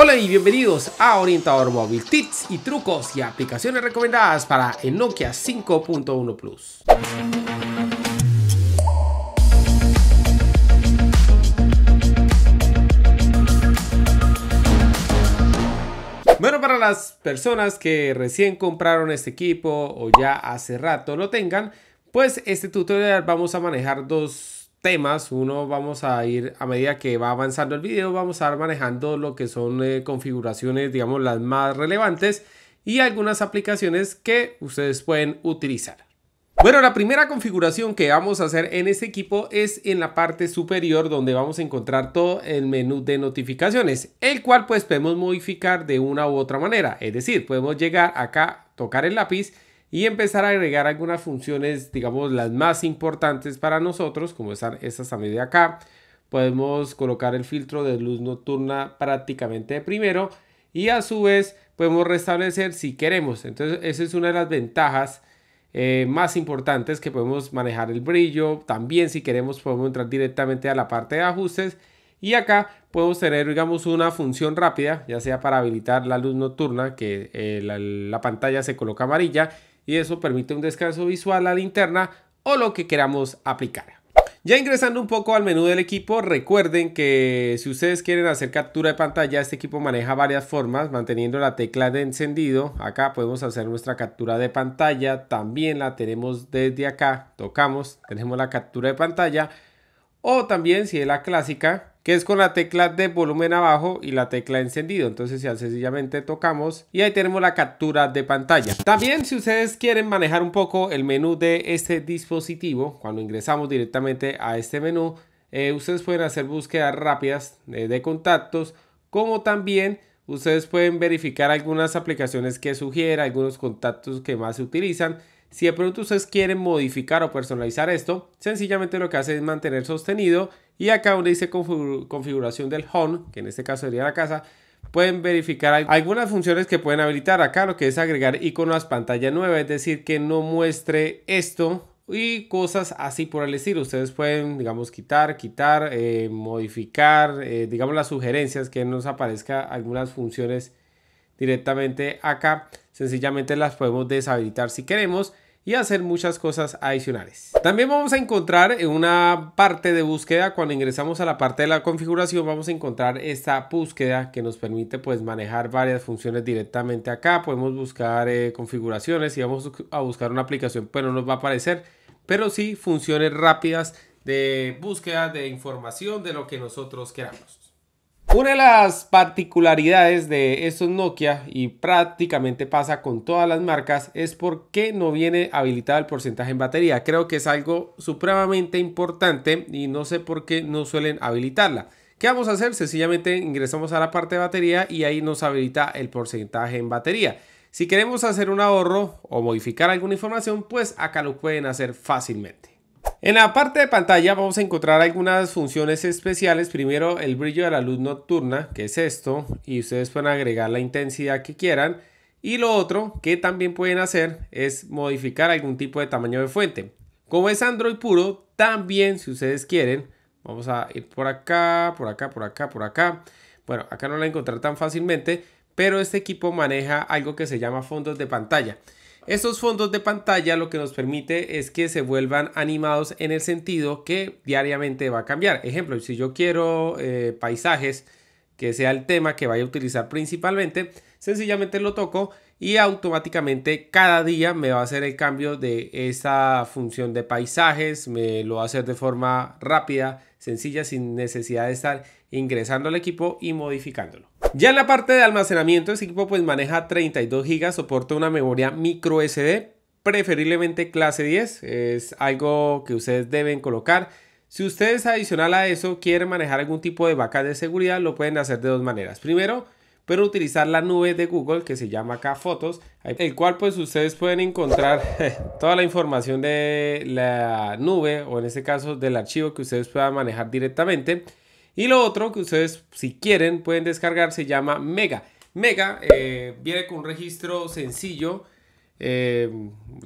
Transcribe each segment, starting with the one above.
Hola y bienvenidos a Orientador Móvil, tips y trucos y aplicaciones recomendadas para el Nokia 5.1 Plus. Bueno, para las personas que recién compraron este equipo o ya hace rato lo tengan, pues este tutorial vamos a manejar dos temas, uno vamos a ir a medida que va avanzando el video, vamos a ir manejando lo que son eh, configuraciones, digamos, las más relevantes y algunas aplicaciones que ustedes pueden utilizar. Bueno, la primera configuración que vamos a hacer en este equipo es en la parte superior donde vamos a encontrar todo el menú de notificaciones, el cual pues podemos modificar de una u otra manera. Es decir, podemos llegar acá, tocar el lápiz y empezar a agregar algunas funciones, digamos, las más importantes para nosotros, como están estas también de acá. Podemos colocar el filtro de luz nocturna prácticamente de primero y a su vez podemos restablecer si queremos. Entonces, esa es una de las ventajas eh, más importantes que podemos manejar el brillo. También si queremos podemos entrar directamente a la parte de ajustes y acá podemos tener, digamos, una función rápida, ya sea para habilitar la luz nocturna, que eh, la, pantalla se coloca amarilla, y eso permite un descanso visual a la interna o lo que queramos aplicar. Ya ingresando un poco al menú del equipo, recuerden que si ustedes quieren hacer captura de pantalla, este equipo maneja varias formas, manteniendo la tecla de encendido. Acá podemos hacer nuestra captura de pantalla, también la tenemos desde acá, tocamos, tenemos la captura de pantalla. O también, si es la clásica, que es con la tecla de volumen abajo y la tecla encendido. Entonces ya sencillamente tocamos y ahí tenemos la captura de pantalla. También si ustedes quieren manejar un poco el menú de este dispositivo, cuando ingresamos directamente a este menú, eh, ustedes pueden hacer búsquedas rápidas eh, de contactos, como también ustedes pueden verificar algunas aplicaciones que sugiera, algunos contactos que más se utilizan si de pronto ustedes quieren modificar o personalizar esto, sencillamente lo que hace es mantener sostenido y acá donde dice configuración del home, que en este caso sería la casa, pueden verificar algunas funciones que pueden habilitar acá, lo que es agregar iconos pantalla nueva, es decir, que no muestre esto y cosas así por el estilo. Ustedes pueden, digamos, quitar, quitar, eh, modificar, eh, digamos, las sugerencias que nos aparezca algunas funciones directamente acá. Sencillamente las podemos deshabilitar si queremos y hacer muchas cosas adicionales. También vamos a encontrar en una parte de búsqueda, cuando ingresamos a la parte de la configuración, vamos a encontrar esta búsqueda que nos permite pues manejar varias funciones directamente acá. Podemos buscar eh, configuraciones y vamos a buscar una aplicación, pero no nos va a aparecer, pero sí funciones rápidas de búsqueda de información de lo que nosotros queramos. Una de las particularidades de estos Nokia y prácticamente pasa con todas las marcas es por qué no viene habilitado el porcentaje en batería. Creo que es algo supremamente importante y no sé por qué no suelen habilitarla. ¿Qué vamos a hacer? Sencillamente ingresamos a la parte de batería y ahí nos habilita el porcentaje en batería. Si queremos hacer un ahorro o modificar alguna información, pues acá lo pueden hacer fácilmente. En la parte de pantalla vamos a encontrar algunas funciones especiales. Primero el brillo de la luz nocturna, que es esto, y ustedes pueden agregar la intensidad que quieran. Y lo otro que también pueden hacer es modificar algún tipo de tamaño de fuente. Como es Android puro, también si ustedes quieren, vamos a ir por acá, por acá, por acá, por acá. Bueno, acá no la encontrar tan fácilmente, pero este equipo maneja algo que se llama fondos de pantalla. Estos fondos de pantalla lo que nos permite es que se vuelvan animados en el sentido que diariamente va a cambiar. Ejemplo, si yo quiero eh, paisajes, que sea el tema que vaya a utilizar principalmente, sencillamente lo toco y automáticamente cada día me va a hacer el cambio de esa función de paisajes, me lo va a hacer de forma rápida, sencilla, sin necesidad de estar ingresando al equipo y modificándolo. Ya en la parte de almacenamiento, este equipo pues maneja 32 GB, soporta una memoria micro SD, preferiblemente clase 10, es algo que ustedes deben colocar. Si ustedes adicional a eso quieren manejar algún tipo de vaca de seguridad, lo pueden hacer de dos maneras. Primero, pueden utilizar la nube de Google que se llama acá Fotos, el cual pues ustedes pueden encontrar toda la información de la nube o en este caso del archivo que ustedes puedan manejar directamente. Y lo otro que ustedes, si quieren, pueden descargar se llama Mega. Mega eh, viene con un registro sencillo, eh,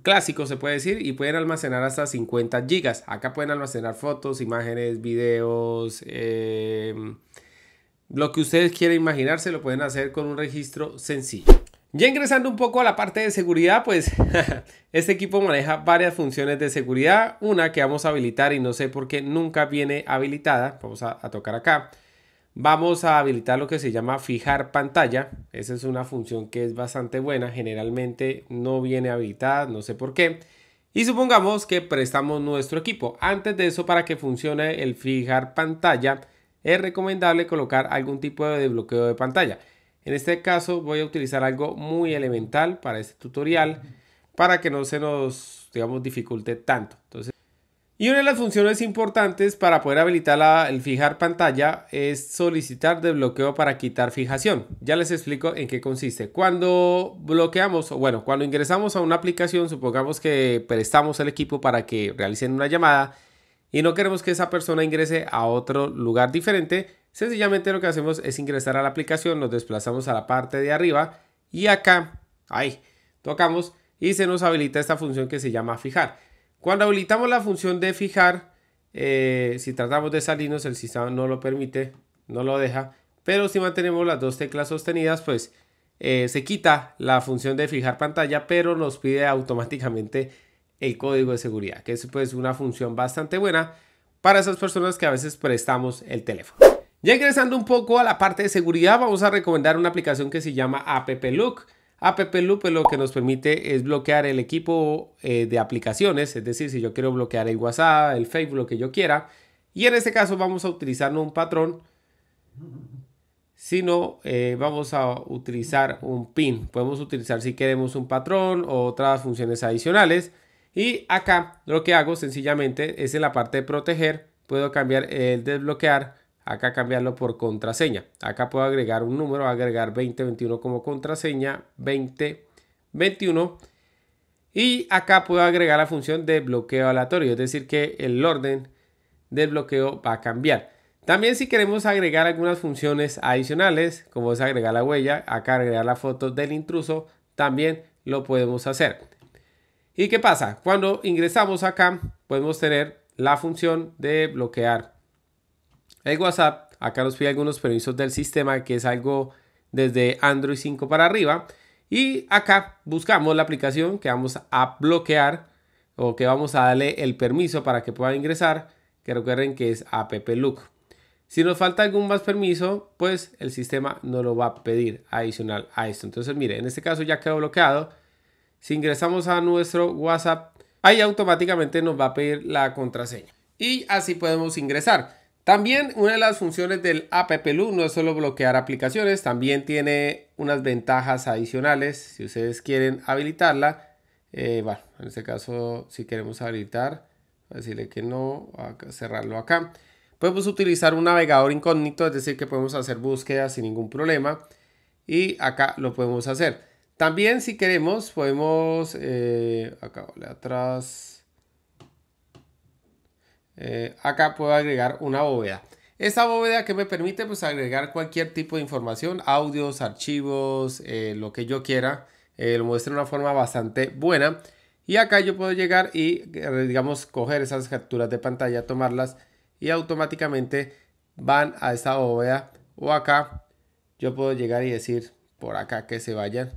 clásico se puede decir, y pueden almacenar hasta 50 gigas. Acá pueden almacenar fotos, imágenes, videos, eh, lo que ustedes quieran imaginarse lo pueden hacer con un registro sencillo. Ya ingresando un poco a la parte de seguridad, pues este equipo maneja varias funciones de seguridad. Una que vamos a habilitar y no sé por qué nunca viene habilitada. Vamos a, tocar acá. Vamos a habilitar lo que se llama fijar pantalla. Esa es una función que es bastante buena. Generalmente no viene habilitada, no sé por qué. Y supongamos que prestamos nuestro equipo. Antes de eso, para que funcione el fijar pantalla, es recomendable colocar algún tipo de bloqueo de pantalla. En este caso voy a utilizar algo muy elemental para este tutorial para que no se nos, digamos, dificulte tanto. Entonces, y una de las funciones importantes para poder habilitar el fijar pantalla es solicitar desbloqueo para quitar fijación. Ya les explico en qué consiste. Cuando bloqueamos, o bueno, cuando ingresamos a una aplicación, supongamos que prestamos el equipo para que realicen una llamada y no queremos que esa persona ingrese a otro lugar diferente, Sencillamente lo que hacemos es ingresar a la aplicación, nos desplazamos a la parte de arriba y acá, ahí, tocamos y se nos habilita esta función que se llama fijar. Cuando habilitamos la función de fijar, eh, si tratamos de salirnos, el sistema no lo permite, no lo deja, pero si mantenemos las dos teclas sostenidas, pues eh, se quita la función de fijar pantalla, pero nos pide automáticamente el código de seguridad, que es pues, una función bastante buena para esas personas que a veces prestamos el teléfono. Ya ingresando un poco a la parte de seguridad, vamos a recomendar una aplicación que se llama App Look. App Loop pues, lo que nos permite es bloquear el equipo eh, de aplicaciones, es decir, si yo quiero bloquear el WhatsApp, el Facebook, lo que yo quiera. Y en este caso vamos a utilizar no un patrón, sino eh, vamos a utilizar un pin. Podemos utilizar si queremos un patrón o otras funciones adicionales. Y acá lo que hago sencillamente es en la parte de proteger, puedo cambiar el desbloquear acá cambiarlo por contraseña. Acá puedo agregar un número, agregar 2021 como contraseña, 2021. Y acá puedo agregar la función de bloqueo aleatorio, es decir, que el orden del bloqueo va a cambiar. También si queremos agregar algunas funciones adicionales, como es agregar la huella, acá agregar la foto del intruso, también lo podemos hacer. ¿Y qué pasa? Cuando ingresamos acá, podemos tener la función de bloquear el WhatsApp. Acá nos pide algunos permisos del sistema, que es algo desde Android 5 para arriba. Y acá buscamos la aplicación que vamos a bloquear o que vamos a darle el permiso para que pueda ingresar, que recuerden que es app-look. Si nos falta algún más permiso, pues el sistema no lo va a pedir adicional a esto. Entonces, mire, en este caso ya quedó bloqueado. Si ingresamos a nuestro WhatsApp, ahí automáticamente nos va a pedir la contraseña. Y así podemos ingresar. También una de las funciones del app no es solo bloquear aplicaciones, también tiene unas ventajas adicionales. Si ustedes quieren habilitarla, eh, bueno, en este caso si queremos habilitar, decirle que no, cerrarlo acá. Podemos utilizar un navegador incógnito, es decir, que podemos hacer búsquedas sin ningún problema. Y acá lo podemos hacer. También si queremos, podemos, eh, acá, vale, atrás, eh, acá puedo agregar una bóveda. Esta bóveda que me permite pues agregar cualquier tipo de información, audios, archivos, eh, lo que yo quiera. Eh, lo muestra de una forma bastante buena. Y acá yo puedo llegar y, digamos, coger esas capturas de pantalla, tomarlas y automáticamente van a esa bóveda. O acá yo puedo llegar y decir por acá que se vayan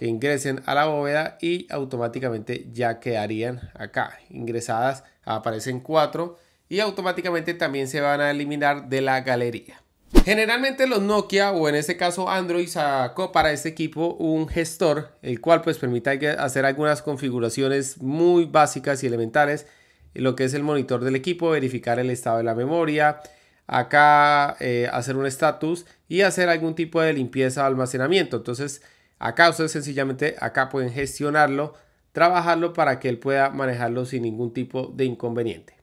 que ingresen a la bóveda y automáticamente ya quedarían acá. Ingresadas aparecen cuatro y automáticamente también se van a eliminar de la galería. Generalmente los Nokia o en este caso Android sacó para este equipo un gestor el cual pues permite hacer algunas configuraciones muy básicas y elementales lo que es el monitor del equipo, verificar el estado de la memoria, acá eh, hacer un status y hacer algún tipo de limpieza o almacenamiento. Entonces Acá ustedes sencillamente, acá pueden gestionarlo, trabajarlo para que él pueda manejarlo sin ningún tipo de inconveniente.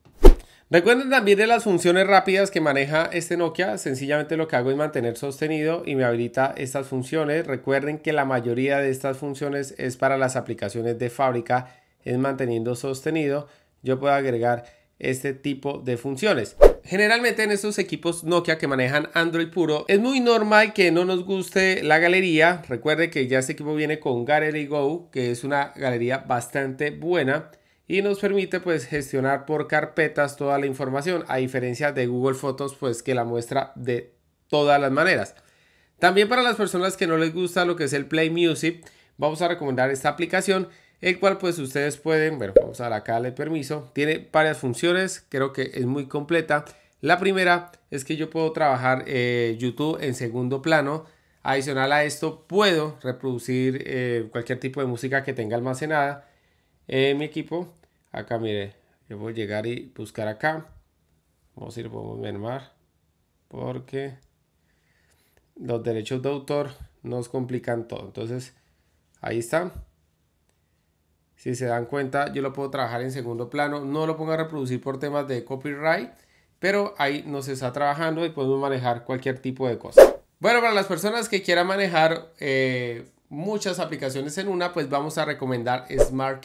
Recuerden también de las funciones rápidas que maneja este Nokia. Sencillamente lo que hago es mantener sostenido y me habilita estas funciones. Recuerden que la mayoría de estas funciones es para las aplicaciones de fábrica. Es manteniendo sostenido. Yo puedo agregar este tipo de funciones. Generalmente en estos equipos Nokia que manejan Android puro es muy normal que no nos guste la galería. Recuerde que ya este equipo viene con Gallery Go, que es una galería bastante buena y nos permite pues gestionar por carpetas toda la información, a diferencia de Google Fotos pues que la muestra de todas las maneras. También para las personas que no les gusta lo que es el Play Music, vamos a recomendar esta aplicación el cual pues ustedes pueden, bueno, vamos a acá el permiso, tiene varias funciones, creo que es muy completa. La primera es que yo puedo trabajar eh, YouTube en segundo plano. Adicional a esto, puedo reproducir eh, cualquier tipo de música que tenga almacenada en mi equipo. Acá, mire, yo voy a llegar y buscar acá. Vamos a ir, podemos mar Porque los derechos de autor nos complican todo. Entonces, ahí está. Si se dan cuenta, yo lo puedo trabajar en segundo plano. No lo pongo a reproducir por temas de copyright, pero ahí nos está trabajando y podemos manejar cualquier tipo de cosa. Bueno, para las personas que quieran manejar eh, muchas aplicaciones en una, pues vamos a recomendar Smart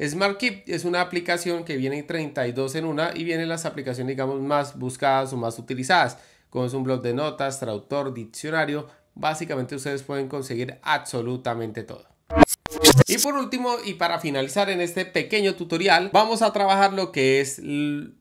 Smart Keep es una aplicación que viene 32 en una y vienen las aplicaciones, digamos, más buscadas o más utilizadas, como es un blog de notas, traductor, diccionario. Básicamente ustedes pueden conseguir absolutamente todo por último y para finalizar en este pequeño tutorial, vamos a trabajar lo que es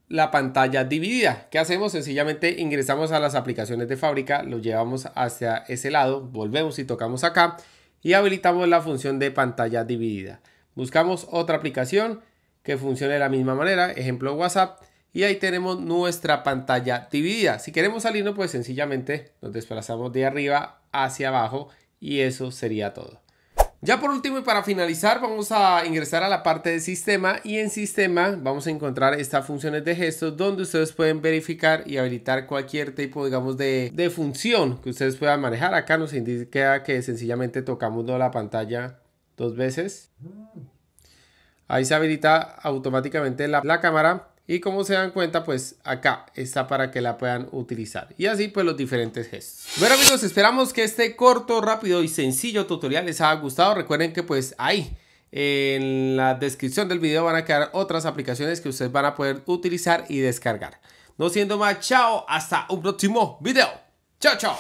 la pantalla dividida. ¿Qué hacemos? Sencillamente ingresamos a las aplicaciones de fábrica, lo llevamos hacia ese lado, volvemos y tocamos acá y habilitamos la función de pantalla dividida. Buscamos otra aplicación que funcione de la misma manera, ejemplo WhatsApp, y ahí tenemos nuestra pantalla dividida. Si queremos salirnos, pues sencillamente nos desplazamos de arriba hacia abajo y eso sería todo. Ya por último y para finalizar vamos a ingresar a la parte de sistema y en sistema vamos a encontrar estas funciones de gestos donde ustedes pueden verificar y habilitar cualquier tipo digamos de, de función que ustedes puedan manejar. Acá nos indica que sencillamente tocamos la pantalla dos veces. Ahí se habilita automáticamente la, la cámara y como se dan cuenta, pues acá está para que la puedan utilizar. Y así pues los diferentes gestos. Bueno amigos, esperamos que este corto, rápido y sencillo tutorial les haya gustado. Recuerden que pues ahí en la descripción del video van a quedar otras aplicaciones que ustedes van a poder utilizar y descargar. No siendo más, chao, hasta un próximo video. Chao, chao.